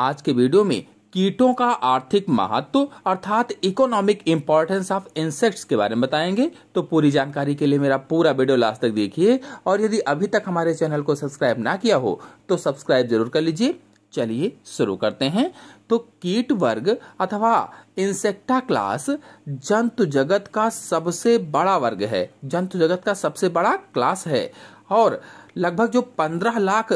आज के वीडियो में कीटों का आर्थिक महत्व अर्थात इकोनॉमिक इम्पोर्टेंस ऑफ इंसेक्ट्स के बारे में बताएंगे तो पूरी जानकारी के लिए मेरा पूरा वीडियो लास्ट तक देखिए और यदि अभी तक हमारे चैनल को सब्सक्राइब ना किया हो तो सब्सक्राइब जरूर कर लीजिए चलिए शुरू करते हैं तो कीट वर्ग अथवा इंसेक्टा क्लास जंतु जगत का सबसे बड़ा वर्ग है जंतु जगत का सबसे बड़ा क्लास है और लगभग जो 15 लाख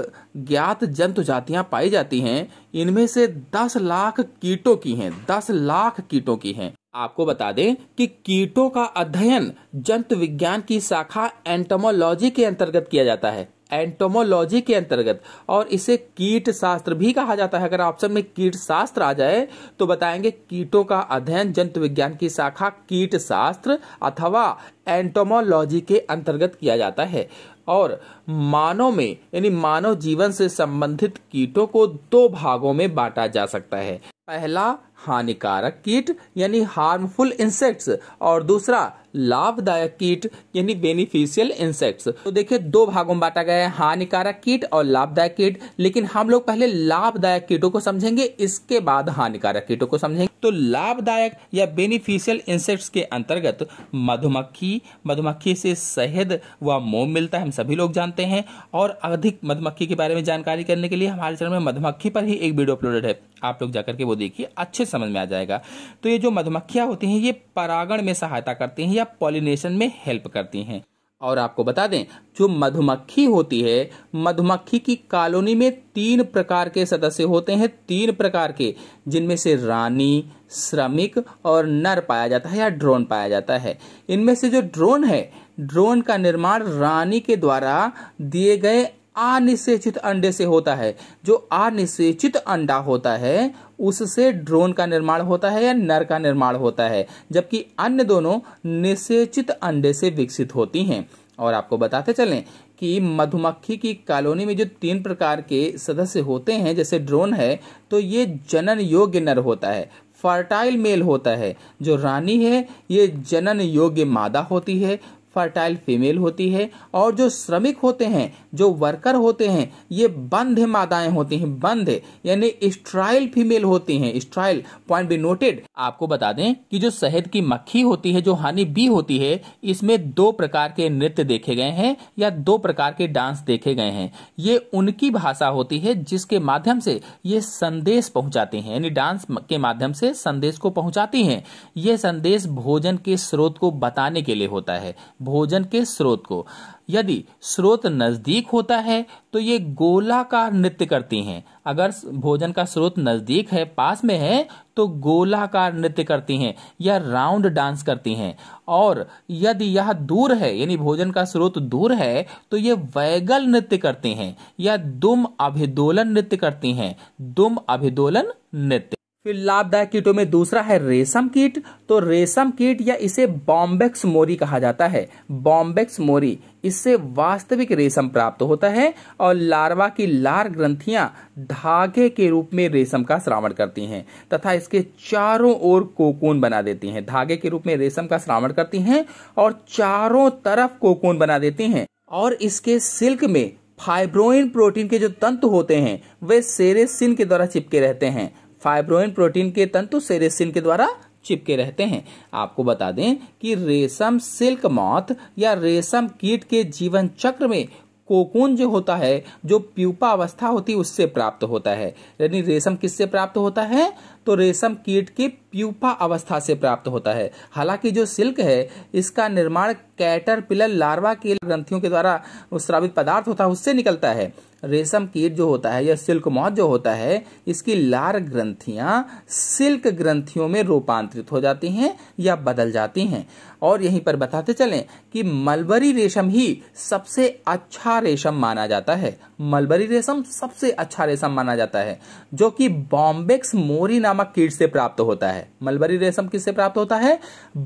ज्ञात जंतु जातियां पाई जाती हैं इनमें से 10 लाख कीटों की हैं 10 लाख कीटों की हैं आपको बता दें कि कीटों का अध्ययन जंतु विज्ञान की शाखा एंटोमोलॉजी के अंतर्गत किया जाता है एंटोमोलॉजी के अंतर्गत और इसे कीट शास्त्र भी कहा जाता है अगर ऑप्शन में कीट शास्त्र आ जाए तो बताएंगे कीटों का अध्ययन जंतु विज्ञान की शाखा कीट शास्त्र अथवा एंटोमोलॉजी के अंतर्गत किया जाता है और मानव में यानी मानव जीवन से संबंधित कीटों को दो भागों में बांटा जा सकता है पहला हानिकारक कीट यानी हार्मफुल इंसेक्ट्स और दूसरा लाभदायक कीट यानी बेनिफिशियल इंसेक्ट्स तो देखिए दो भागों में बांटा गया है हानिकारक कीट और लाभदायक कीट लेकिन हम लोग पहले लाभदायक कीटों को समझेंगे इसके बाद हानिकारक कीटों को समझेंगे तो लाभदायक या बेनिफिशियल इंसेक्ट्स के अंतर्गत मधुमक्खी मधुमक्खी से शहद व मोम मिलता है हम सभी लोग जानते हैं और अधिक मधुमक्खी के बारे में जानकारी करने के लिए हमारे चैनल में मधुमक्खी पर ही एक वीडियो अपलोडेड है आप लोग जाकर के वो देखिए अच्छे समझ में आ जाएगा तो ये जो मधुमक्खियां होती हैं ये परागण में सहायता करती हैं मधुमक्खियाँ पॉलिनेशन में हेल्प करती हैं और आपको बता दें जो मधुमक्खी होती है मधुमक्खी की कॉलोनी में तीन प्रकार के सदस्य होते हैं तीन प्रकार के जिनमें से रानी श्रमिक और नर पाया जाता है या ड्रोन पाया जाता है इनमें से जो ड्रोन है ड्रोन का निर्माण रानी के द्वारा दिए गए अनिश्चित अंडे से होता है जो अनिश्चित अंडा होता है उससे ड्रोन का निर्माण होता है या नर का निर्माण होता है जबकि अन्य दोनों निश्चित अंडे से विकसित होती हैं और आपको बताते चलें कि मधुमक्खी की कॉलोनी में जो तीन प्रकार के सदस्य होते हैं जैसे ड्रोन है तो ये जनन योग्य नर होता है फर्टाइल मेल होता है जो रानी है ये जनन योग्य मादा होती है फर्टाइल फीमेल होती है और जो श्रमिक होते हैं जो वर्कर होते हैं ये बंध मादाएं होती हैं बंध यानी स्ट्राइल फीमेल होती हैं स्ट्राइल पॉइंट बी नोटेड आपको बता दें कि जो शहद की मक्खी होती है जो हानि बी होती है इसमें दो प्रकार के नृत्य देखे गए हैं या दो प्रकार के डांस देखे गए हैं ये उनकी भाषा होती है जिसके माध्यम से ये संदेश पहुंचाते हैं यानी डांस के माध्यम से संदेश को पहुंचाती है ये संदेश भोजन के स्रोत को बताने के लिए होता है भोजन के स्रोत को यदि स्रोत नजदीक होता है तो ये गोलाकार नृत्य करती हैं अगर भोजन का स्रोत नजदीक है पास में है तो गोलाकार नृत्य करती हैं या राउंड डांस करती हैं और यदि यह दूर है यानी भोजन का स्रोत दूर है तो ये वैगल नृत्य करती हैं या दुम अभिदोलन नृत्य करती हैं दुम अभिदोलन नृत्य फिर लाभदायक कीटों में दूसरा है रेशम कीट तो रेशम कीट या इसे बॉम्बेक्स मोरी कहा जाता है बॉम्बेक्स मोरी इससे वास्तविक रेशम प्राप्त होता है और लार्वा की लार ग्रंथियां धागे के रूप में रेशम का श्रावण करती हैं तथा इसके चारों ओर कोकोन बना देती हैं धागे के रूप में रेशम का श्रावण करती हैं और चारों तरफ कोकोन बना देती हैं और इसके सिल्क में फाइब्रोइन प्रोटीन के जो तंत्र होते हैं वे सेरेसिन के द्वारा चिपके रहते हैं फाइब्रोइन प्रोटीन के तंतु सेरेसिन के द्वारा चिपके रहते हैं आपको बता दें कि रेशम सिल्क मौत या रेशम कीट के जीवन चक्र में कोकून जो होता है जो प्यूपा अवस्था होती है उससे प्राप्त होता है यानी रेशम किससे प्राप्त होता है तो रेशम कीट की प्यूपा अवस्था से प्राप्त होता है हालांकि जो सिल्क है इसका निर्माण कैटरपिलर लार्वा के ग्रंथियों के द्वारा स्रावित पदार्थ होता है उससे निकलता है रेशम कीट जो होता है या सिल्क मौत जो होता है इसकी लार ग्रंथियां सिल्क ग्रंथियों में रूपांतरित हो जाती हैं या बदल जाती हैं और यहीं पर बताते चलें कि मलबरी रेशम ही सबसे अच्छा रेशम माना जाता है मलबरी रेशम सबसे अच्छा रेशम माना जाता है जो कि बॉम्बेक्स मोरी नाम नामक कीट से प्राप्त होता है मलबरी रेशम किससे प्राप्त होता है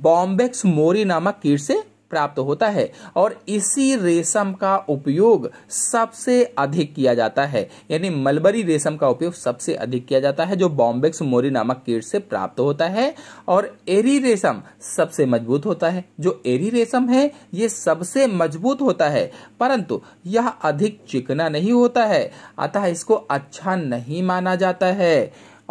बॉम्बेक्स मोरी नामक कीट से प्राप्त होता है और इसी रेशम का उपयोग सबसे अधिक किया जाता है यानी मलबरी रेशम का उपयोग सबसे अधिक किया जाता है जो बॉम्बेक्स मोरी नामक कीट से प्राप्त होता है और एरी रेशम सबसे मजबूत होता है जो एरी रेशम है ये सबसे मजबूत होता है परंतु यह अधिक चिकना नहीं होता है अतः इसको अच्छा नहीं माना जाता है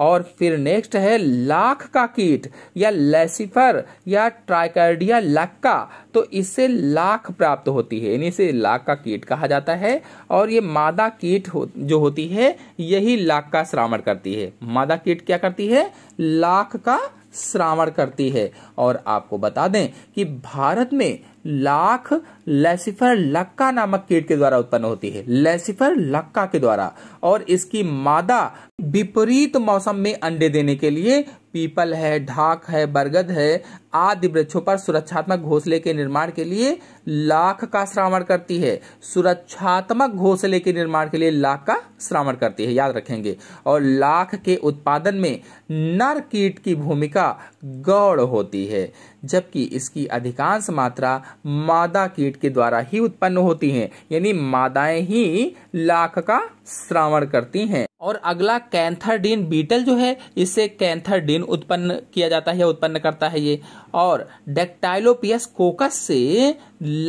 और फिर नेक्स्ट है लाख का कीट या लेसिफर या ट्राइकार्डिया लक्का तो इससे लाख प्राप्त होती है इन्हीं से लाख का कीट कहा जाता है और ये मादा कीट हो, जो होती है यही लाख का श्रावण करती है मादा कीट क्या करती है लाख का श्रावण करती है और आपको बता दें कि भारत में लाख लेसिफर लक्का नामक कीट के द्वारा उत्पन्न होती है लेसिफर लक्का के द्वारा और इसकी मादा विपरीत मौसम में अंडे देने के लिए पीपल है ढाक है बरगद है आदि वृक्षों पर सुरक्षात्मक घोंसले के निर्माण के लिए लाख का श्रावण करती है सुरक्षात्मक घोंसले के निर्माण के लिए लाख का श्रावण करती है याद रखेंगे और लाख के उत्पादन में नर कीट की भूमिका गौड़ होती है जबकि इसकी अधिकांश मात्रा मादा कीट के द्वारा ही उत्पन्न होती है यानी मादाएं ही लाख का श्रावण करती हैं और अगला कैंथरडीन बीटल जो है इससे कैंथरडीन उत्पन्न किया जाता है उत्पन्न करता है ये और डेक्टाइलोपियस कोकस से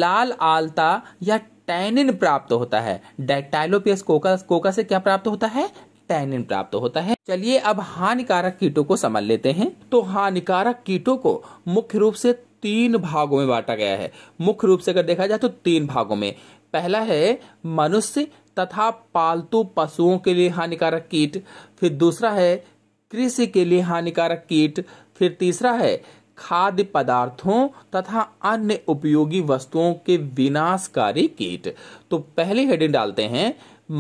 लाल आलता या टैनिन प्राप्त होता है डेक्टाइलोपियस कोकस कोकस से क्या प्राप्त होता है टैनिन प्राप्त होता है चलिए अब हानिकारक कीटों को समझ लेते हैं तो हानिकारक कीटों को मुख्य रूप से तीन भागों में बांटा गया है मुख्य रूप से अगर देखा जाए तो तीन भागों में पहला है मनुष्य तथा पालतू पशुओं के लिए हानिकारक कीट फिर दूसरा है कृषि के लिए हानिकारक कीट फिर तीसरा है खाद्य पदार्थों तथा अन्य उपयोगी वस्तुओं के विनाशकारी कीट तो पहले हेडिंग डालते हैं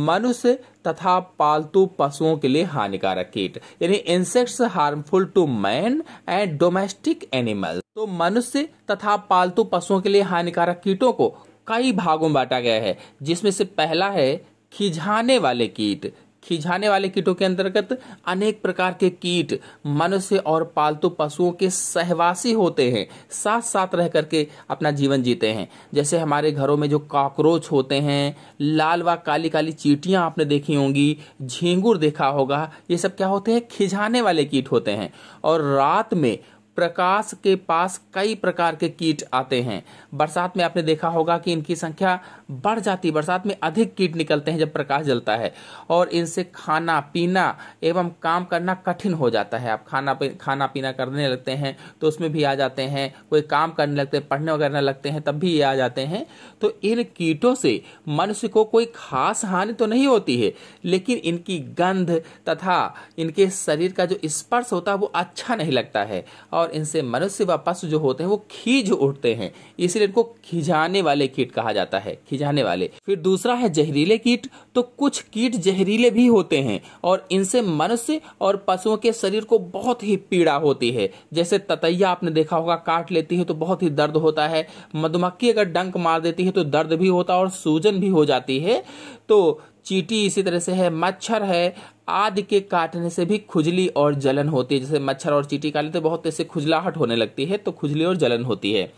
मनुष्य तथा पालतू पशुओं के लिए हानिकारक कीट यानी insects harmful to man and domestic animal तो मनुष्य तथा पालतू पशुओं के लिए हानिकारक कीटों को कई भागों में बांटा गया है जिसमें से पहला है खिझाने वाले कीट खिझाने वाले कीटों के अंतर्गत अनेक प्रकार के कीट मनुष्य और पालतू पशुओं के सहवासी होते हैं साथ साथ रह करके अपना जीवन जीते हैं जैसे हमारे घरों में जो कॉकरोच होते हैं लाल व काली काली चीटियां आपने देखी होंगी झींगुर देखा होगा ये सब क्या होते हैं खिझाने वाले कीट होते हैं और रात में प्रकाश के पास कई प्रकार के कीट आते हैं बरसात में आपने देखा होगा कि इनकी संख्या बढ़ जाती है बरसात में अधिक कीट निकलते हैं जब प्रकाश जलता है और इनसे खाना पीना एवं काम करना कठिन हो जाता है आप खाना पी, खाना पीना करने लगते हैं तो उसमें भी आ जाते हैं कोई काम करने लगते हैं पढ़ने वगैरह लगते हैं तब भी ये आ जाते हैं तो इन कीटों से मनुष्य को कोई खास हानि तो नहीं होती है लेकिन इनकी गंध तथा इनके शरीर का जो स्पर्श होता है वो अच्छा नहीं लगता है और और इनसे मनुष्य व पशु जो होते हैं वो खींच उठते हैं इसलिए इनको खिजाने वाले कीट कहा जाता है खिजाने वाले फिर दूसरा है जहरीले कीट तो कुछ कीट जहरीले भी होते हैं और इनसे मनुष्य और पशुओं के शरीर को बहुत ही पीड़ा होती है जैसे ततैया आपने देखा होगा काट लेती है तो बहुत ही दर्द होता है मधुमक्खी अगर डंक मार देती है तो दर्द भी होता है और सूजन भी हो जाती है तो चीटी इसी तरह से है मच्छर है आदि के काटने से भी खुजली और जलन होती है जैसे मच्छर और चीटी काटे तो बहुत ऐसे खुजलाहट होने लगती है तो खुजली और जलन होती है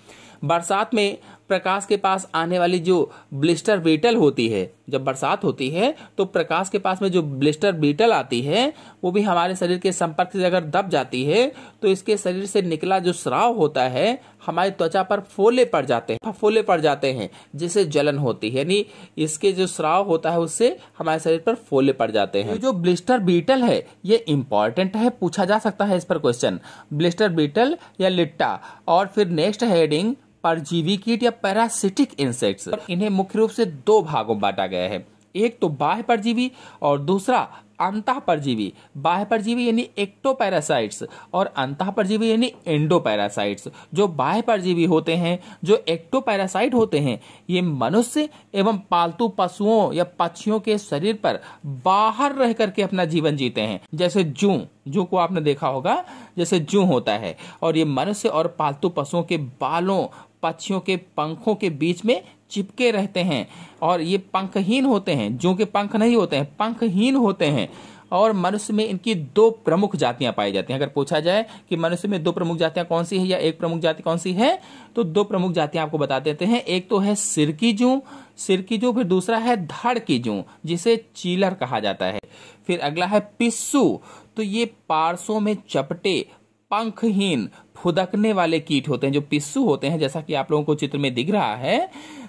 बरसात में प्रकाश के पास आने वाली जो ब्लिस्टर बीटल होती है जब बरसात होती है तो प्रकाश के पास में जो ब्लिस्टर बीटल आती है वो भी हमारे शरीर के संपर्क से अगर दब जाती है तो इसके शरीर से निकला जो श्राव होता है हमारी त्वचा पर फोले पड़ जाते हैं फोले पड़ जाते हैं जिससे जलन होती है यानी इसके जो श्राव होता है उससे हमारे शरीर पर फोले पड़ जाते हैं जो ब्लिस्टर बीटल है ये इंपॉर्टेंट है पूछा जा सकता है इस पर क्वेश्चन ब्लिस्टर बीटल या लिट्टा और फिर नेक्स्ट हेडिंग परजीवी कीट या पैरासिटिक इंसेक्ट्स इन्हें मुख्य रूप से दो भागों में बांटा गया है एक तो बाह्य परजीवी और दूसरा अंत परजीवी बाह्य परजीवी यानी पैरासाइट्स और अंत परजीवी यानी पैरासाइट्स जो बाह्य परजीवी होते हैं जो एक्टो पैरासाइट होते हैं ये मनुष्य एवं पालतू पशुओं या पक्षियों के शरीर पर बाहर रह करके अपना जीवन जीते हैं जैसे जू जू को आपने देखा होगा जैसे जू होता है और ये मनुष्य और पालतू पशुओं के बालों पक्षियों के पंखों के बीच में चिपके रहते हैं और ये पंखहीन होते हैं जो कि पंख नहीं होते हैं पंखहीन होते हैं और मनुष्य में इनकी दो प्रमुख जातियां पाई जाती हैं अगर पूछा जाए कि मनुष्य में दो प्रमुख जातियां कौन सी है या एक प्रमुख जाति कौन सी है तो दो प्रमुख जातियां आपको बता देते हैं एक तो है सिर की जू सिर की जू फिर दूसरा है धड़ की जू जिसे चीलर कहा जाता है फिर अगला है पिस्सू तो ये पार्सों में चपटे पंखहीन खुदकने वाले कीट होते हैं जो पिस्सू होते हैं जैसा कि आप लोगों को चित्र में दिख रहा है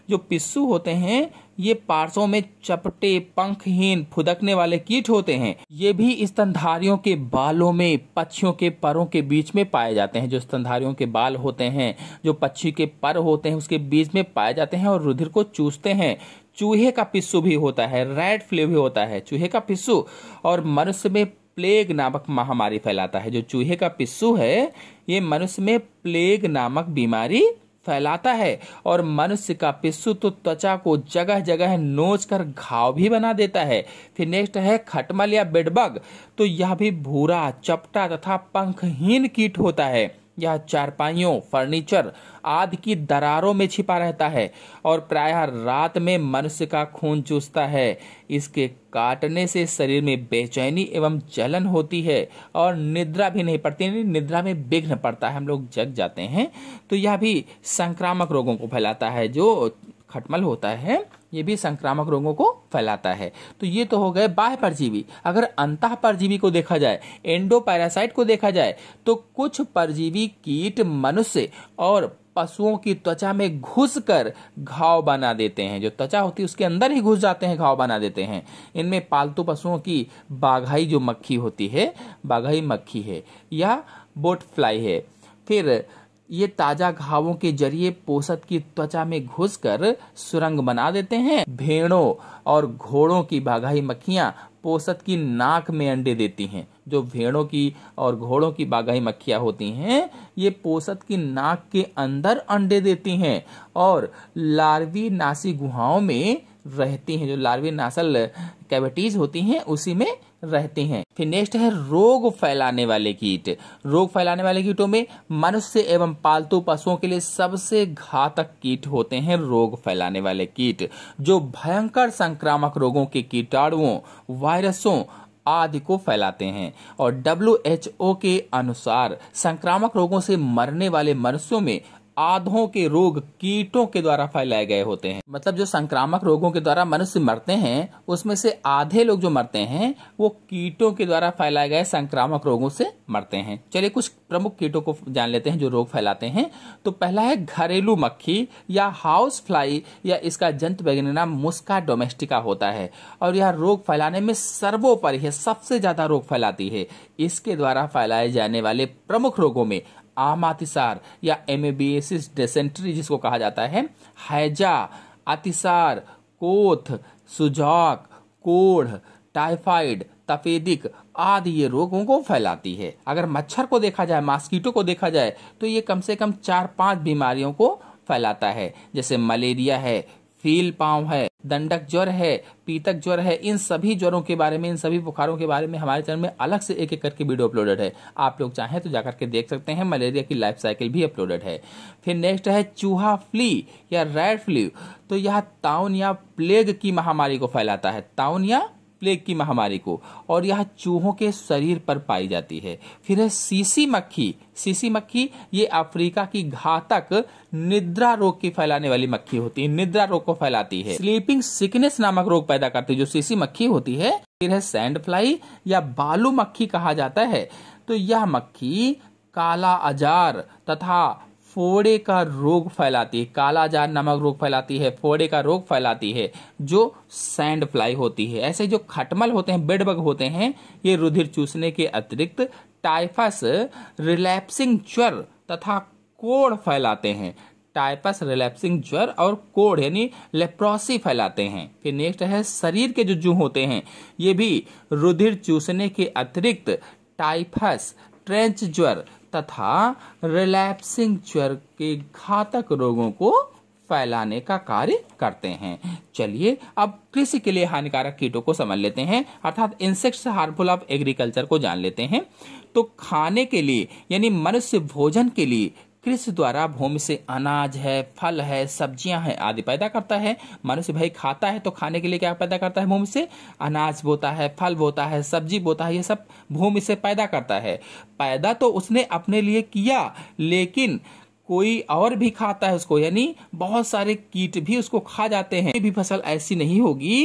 जो पिस्सू होते हैं ये पार्सों में चपटे पंखहीन फुदकने वाले कीट होते हैं ये भी स्तनधारियों के बालों में पक्षियों के परों के बीच में पाए जाते हैं जो स्तनधारियों के बाल होते हैं जो पक्षी के पर होते हैं उसके बीच में पाए जाते हैं और रुधिर को चूसते हैं चूहे का पिस्सू भी होता है रेड फ्लू भी होता है चूहे का पिस्सू और मनुष्य में प्लेग नामक महामारी फैलाता है जो चूहे का पिस्सू है ये मनुष्य में प्लेग नामक बीमारी फैलाता है और मनुष्य का पिस्सू तो त्वचा को जगह जगह नोच कर घाव भी बना देता है फिर नेक्स्ट है खटमल या बेडबग तो यह भी भूरा चपटा तथा पंखहीन कीट होता है यह चारपाइयों फर्नीचर आदि की दरारों में छिपा रहता है और प्रायः रात में मनुष्य का खून चूसता है इसके काटने से शरीर में बेचैनी एवं जलन होती है और निद्रा भी नहीं पड़ती नहीं, निद्रा में विघ्न पड़ता है हम लोग जग जाते हैं तो यह भी संक्रामक रोगों को फैलाता है जो खटमल होता है ये भी संक्रामक रोगों को फैलाता है तो ये तो हो गए बाह्य परजीवी अगर अंत परजीवी को देखा जाए एंडो पैरासाइट को देखा जाए तो कुछ परजीवी कीट मनुष्य और पशुओं की त्वचा में घुस कर घाव बना देते हैं जो त्वचा होती है उसके अंदर ही घुस जाते हैं घाव बना देते हैं इनमें पालतू पशुओं की बाघाई जो मक्खी होती है बाघाई मक्खी है या बोट फ्लाई है फिर ये ताजा घावों के जरिए पोषक की त्वचा में घुसकर सुरंग बना देते हैं भेड़ों और घोड़ों की बाघाई मक्खियां पोषक की नाक में अंडे देती हैं जो भेड़ों की और घोड़ों की बाघाई मक्खियां होती हैं ये पोषक की नाक के अंदर अंडे देती हैं और लार्वी नासी गुहाओं में रहती हैं जो लार्वी नासल कैविटीज होती हैं उसी में रहते हैं फिर नेक्स्ट है रोग फैलाने वाले कीट रोग फैलाने वाले कीटों में मनुष्य एवं पालतू पशुओं के लिए सबसे घातक कीट होते हैं रोग फैलाने वाले कीट जो भयंकर संक्रामक रोगों के कीटाणुओं वायरसों आदि को फैलाते हैं और डब्ल्यू के अनुसार संक्रामक रोगों से मरने वाले मनुष्यों में आधों के रोग कीटों के द्वारा फैलाए गए होते हैं मतलब जो संक्रामक रोगों के द्वारा मनुष्य मरते हैं उसमें से आधे लोग जो मरते हैं वो कीटों के द्वारा फैलाए गए संक्रामक रोगों से मरते हैं चलिए कुछ प्रमुख कीटों को जान लेते हैं जो रोग फैलाते हैं तो पहला है घरेलू मक्खी या हाउस फ्लाई या इसका जंत वैज्ञानिक नाम मुस्का डोमेस्टिका होता है और यह रोग फैलाने में सर्वोपरि है सबसे ज्यादा रोग फैलाती है इसके द्वारा फैलाए जाने वाले प्रमुख रोगों में आम आमातिसार या एमेबिएसिस डेसेंट्री जिसको कहा जाता है हैजा अतिसार कोथ सुजाक कोढ़ टाइफाइड तफेदिक आदि ये रोगों को फैलाती है अगर मच्छर को देखा जाए मास्कीटो को देखा जाए तो ये कम से कम चार पांच बीमारियों को फैलाता है जैसे मलेरिया है फील पाव है दंडक ज्वर है पीतक ज्वर है इन सभी ज्वरों के बारे में इन सभी बुखारों के बारे में हमारे चैनल में अलग से एक एक करके वीडियो अपलोडेड है आप लोग चाहें तो जाकर के देख सकते हैं मलेरिया की लाइफ साइकिल भी अपलोडेड है फिर नेक्स्ट है चूहा फ्ली या रेड फ्लू तो यह ताउन या प्लेग की महामारी को फैलाता है ताउन या प्लेग की महामारी को और यह चूहों के शरीर पर पाई जाती है फिर है सीसी मक्खी सीसी मक्खी ये अफ्रीका की घातक निद्रा रोग की फैलाने वाली मक्खी होती है निद्रा रोग को फैलाती है स्लीपिंग सिकनेस नामक रोग पैदा करती है जो सीसी मक्खी होती है फिर है सैंड फ्लाई या बालू मक्खी कहा जाता है तो यह मक्खी काला अजार तथा फोड़े का रोग फैलाती है कालाजार नमक रोग फैलाती है फोड़े का रोग फैलाती है जो सैंड फ्लाई होती है ऐसे जो खटमल होते हैं बेडबग होते हैं ये रुधिर चूसने के अतिरिक्त टाइफस रिलैप्सिंग ज्वर तथा कोड़ फैलाते हैं टाइपस रिलैप्सिंग ज्वर और कोड यानी लेप्रोसी फैलाते हैं फिर नेक्स्ट है शरीर के जो जू होते हैं ये भी रुधिर चूसने के अतिरिक्त टाइफस ट्रेंच ज्वर तथा रिलैप्सिंग ज्वर के घातक रोगों को फैलाने का कार्य करते हैं चलिए अब कृषि के लिए हानिकारक कीटों को समझ लेते हैं अर्थात इंसेक्ट्स हार्मफुल ऑफ एग्रीकल्चर को जान लेते हैं तो खाने के लिए यानी मनुष्य भोजन के लिए कृषि द्वारा भूमि से अनाज है फल है सब्जियां हैं आदि पैदा करता है मनुष्य भाई खाता है तो खाने के लिए क्या पैदा करता है भूमि से अनाज बोता है फल बोता है सब्जी बोता है ये सब भूमि से पैदा करता है पैदा तो उसने अपने लिए किया लेकिन कोई और भी खाता है उसको यानी बहुत सारे कीट भी उसको खा जाते हैं भी फसल ऐसी नहीं होगी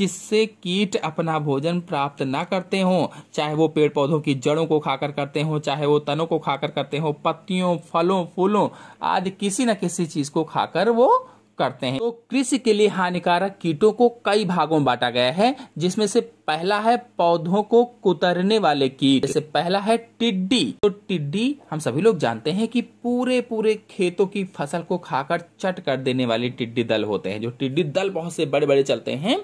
जिससे कीट अपना भोजन प्राप्त ना करते हो चाहे वो पेड़ पौधों की जड़ों को खाकर करते हो चाहे वो तनों को खाकर करते हो पत्तियों फलों फूलों आदि किसी न किसी चीज को खाकर वो करते हैं तो कृषि के लिए हानिकारक कीटों को कई भागों में बांटा गया है जिसमें से पहला है पौधों को कुतरने वाले कीट जैसे पहला है टिड्डी तो टिड्डी हम सभी लोग जानते हैं कि पूरे पूरे खेतों की फसल को खाकर चट कर देने वाले टिड्डी दल होते हैं जो टिड्डी दल बहुत से बड़े बड़े चलते हैं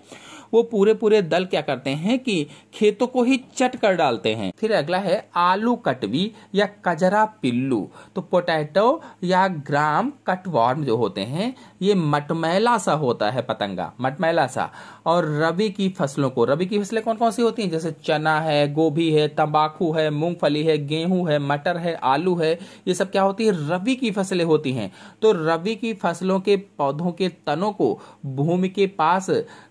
वो पूरे पूरे दल क्या करते हैं कि खेतों को ही चट कर डालते हैं फिर अगला है आलू कटवी या कजरा पिल्लू तो पोटैटो या ग्राम कटवॉर्म जो होते हैं ये मटमैला सा होता है पतंगा मटमैला सा और रबी की फसलों को रबी की फसलें कौन कौन सी होती हैं जैसे चना है गोभी है तंबाकू है मूंगफली है गेहूं है मटर है आलू है ये सब क्या होती है रबी की फसलें होती हैं तो रबी की फसलों के पौधों के तनों को भूमि के पास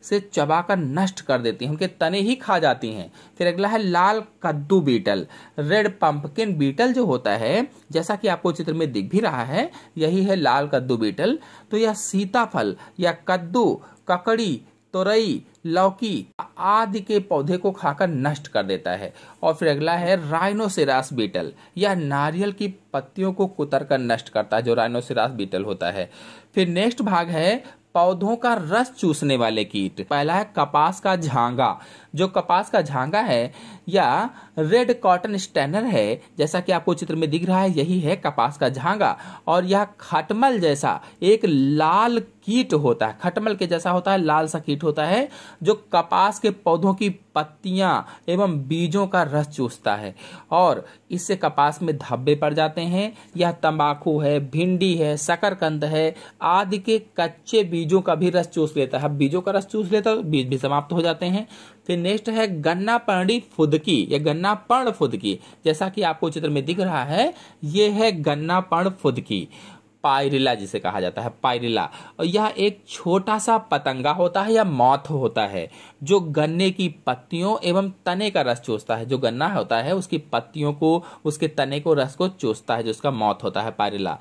से चबा का नष्ट कर देती हैं उनके तने ही खा जाती हैं फिर अगला है लाल कद्दू बीटल रेड पंपकिन बीटल जो होता है जैसा कि आपको चित्र में दिख भी रहा है यही है लाल कद्दू बीटल तो यह सीताफल या कद्दू ककड़ी तोरई लौकी आदि के पौधे को खाकर नष्ट कर देता है और फिर अगला है राइनोसेरास बीटल यह नारियल की पत्तियों को कुतर कर नष्ट करता है जो राइनोसेरास बीटल होता है फिर नेक्स्ट भाग है पौधों का रस चूसने वाले कीट पहला है कपास का झांगा जो कपास का झांगा है या रेड कॉटन स्टैनर है जैसा कि आपको चित्र में दिख रहा है यही है कपास का झांगा और यह खटमल जैसा एक लाल कीट होता है खटमल के जैसा होता है लाल सा कीट होता है जो कपास के पौधों की पत्तियां एवं बीजों का रस चूसता है और इससे कपास में धब्बे पड़ जाते हैं यह तंबाकू है भिंडी है शकरकंद है आदि के कच्चे बीजों का भी रस चूस लेता है बीजों का रस चूस लेता है तो बीज भी समाप्त हो जाते हैं फिर नेक्स्ट है गन्ना पर्णी फुदकी या गन्ना पर्ण फुदकी जैसा कि आपको चित्र में दिख रहा है ये है गन्ना पर्ण फुदकी पायरिला जिसे कहा जाता है पायरिला और यह एक छोटा सा पतंगा होता है या मौत होता है जो गन्ने की पत्तियों एवं तने का रस चूसता है जो गन्ना होता है उसकी पत्तियों को उसके तने को रस को चूसता है उसका मौत होता है पारिला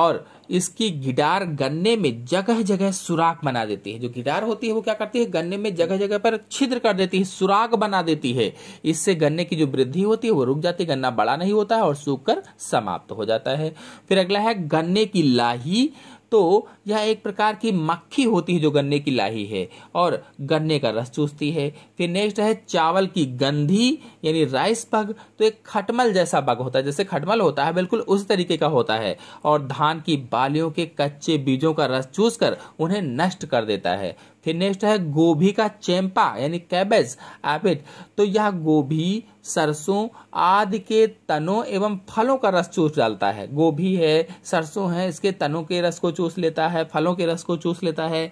और इसकी गिडार गन्ने में जगह जगह सुराख बना देती है जो गिडार होती है वो क्या करती है गन्ने में जगह जगह पर छिद्र कर देती है सुराख बना देती है इससे गन्ने की जो वृद्धि होती है वो रुक जाती है गन्ना बड़ा नहीं होता है और सूख कर समाप्त हो जाता है फिर अगला है गन्ने की लाही तो यह एक प्रकार की मक्खी होती है जो गन्ने की लाही है और गन्ने का रस चूसती है फिर नेक्स्ट है चावल की गंधी यानी राइस पग तो एक खटमल जैसा बग होता है जैसे खटमल होता है बिल्कुल उस तरीके का होता है और धान की बालियों के कच्चे बीजों का रस चूस कर उन्हें नष्ट कर देता है फिर नेक्स्ट है गोभी का चैंपा यानी कैबेज एबिट तो यह गोभी सरसों आदि के तनों एवं फलों का रस चूस डालता है गोभी है सरसों है इसके तनों के रस को चूस लेता है फलों के रस को चूस लेता है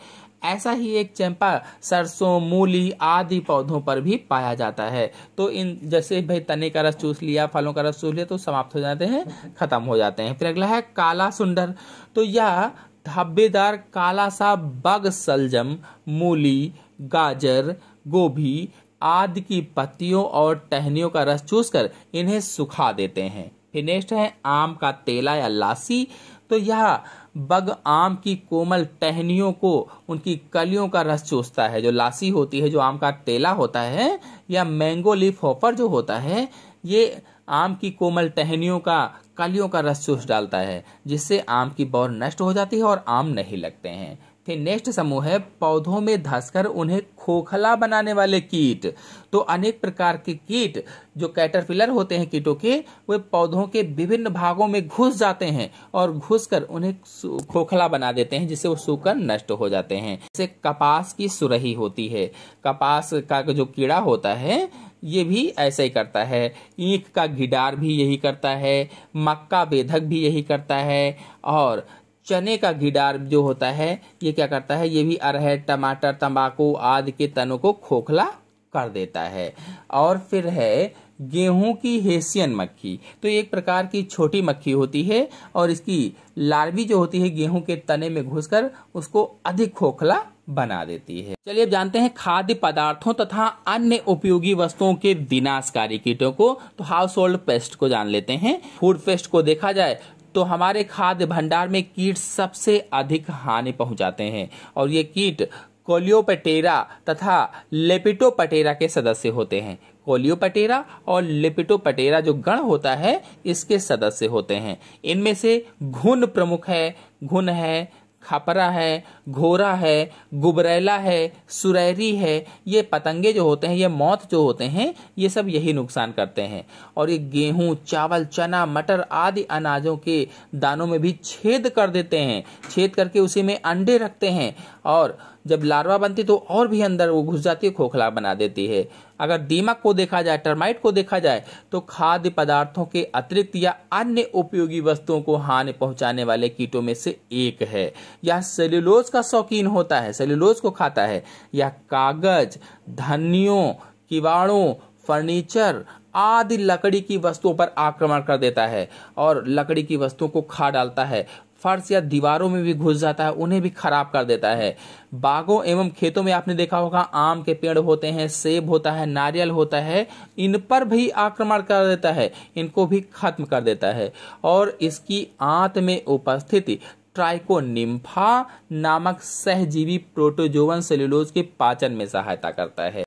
ऐसा ही एक चैंपा सरसों मूली आदि पौधों पर भी पाया जाता है तो इन जैसे भाई तने का रस चूस लिया फलों का रस चूस लिया तो समाप्त हो जाते हैं खत्म हो जाते हैं फिर अगला है काला सुंदर तो यह धब्बेदार काला सा बग सलजम मूली गाजर गोभी आदि की पत्तियों और टहनियों का रस चूसकर इन्हें सुखा देते हैं फिर नेक्स्ट है आम का तेला या लासी तो यह बग आम की कोमल टहनियों को उनकी कलियों का रस चूसता है जो लासी होती है जो आम का तेला होता है या मैंगो लीफ होपर जो होता है ये आम की कोमल टहनियों का कलियों का रस चूस डालता है जिससे आम की बौर नष्ट हो जाती है और आम नहीं लगते हैं फिर नेक्स्ट समूह है पौधों में धंसकर उन्हें खोखला बनाने वाले कीट तो अनेक प्रकार के कीट जो कैटरपिलर होते हैं कीटों के वे पौधों के विभिन्न भागों में घुस जाते हैं और घुसकर उन्हें खोखला बना देते हैं जिससे वो सूखकर नष्ट हो जाते हैं जैसे कपास की सुरही होती है कपास का जो कीड़ा होता है ये भी ऐसे ही करता है ईख का गिडार भी यही करता है मक्का बेधक भी यही करता है और चने का गिडार जो होता है ये क्या करता है ये भी अरहर टमाटर तंबाकू आदि के तनों को खोखला कर देता है और फिर है गेहूं की हेसियन मक्खी तो एक प्रकार की छोटी मक्खी होती है और इसकी लार्वी जो होती है गेहूं के तने में घुसकर उसको अधिक खोखला बना देती है चलिए अब जानते हैं खाद्य पदार्थों तथा अन्य उपयोगी वस्तुओं के विनाशकारी कीटों को तो हाउस होल्ड पेस्ट को जान लेते हैं फूड पेस्ट को देखा जाए तो हमारे खाद्य भंडार में कीट सबसे अधिक हानि पहुंचाते हैं और ये कीट कोलियोपटेरा तथा लेपिटोपटेरा के सदस्य होते हैं कोलियोपटेरा और लेपिटोपटेरा जो गण होता है इसके सदस्य होते हैं इनमें से घुन प्रमुख है घुन है खापरा है घोरा है गुबरेला है सुरैरी है ये पतंगे जो होते हैं ये मौत जो होते हैं ये सब यही नुकसान करते हैं और ये गेहूं चावल चना मटर आदि अनाजों के दानों में भी छेद कर देते हैं छेद करके उसी में अंडे रखते हैं और जब लार्वा बनती तो और भी अंदर वो घुस जाती है खोखला बना देती है अगर दीमक को देखा जाए टर्माइट को देखा जाए तो खाद्य पदार्थों के अतिरिक्त या अन्य उपयोगी वस्तुओं को हानि पहुंचाने वाले कीटों में से एक है यह सेल्यूलोज का शौकीन होता है सेल्यूलोज को खाता है यह कागज धनियों किवाड़ों फर्नीचर आदि लकड़ी की वस्तुओं पर आक्रमण कर देता है और लकड़ी की वस्तुओं को खा डालता है फर्श या दीवारों में भी घुस जाता है उन्हें भी खराब कर देता है बागों एवं खेतों में आपने देखा होगा आम के पेड़ होते हैं सेब होता है नारियल होता है इन पर भी आक्रमण कर देता है इनको भी खत्म कर देता है और इसकी आंत में उपस्थिति ट्राइकोनिम्फा नामक सहजीवी प्रोटोजोवन सेल्यूलोज के पाचन में सहायता करता है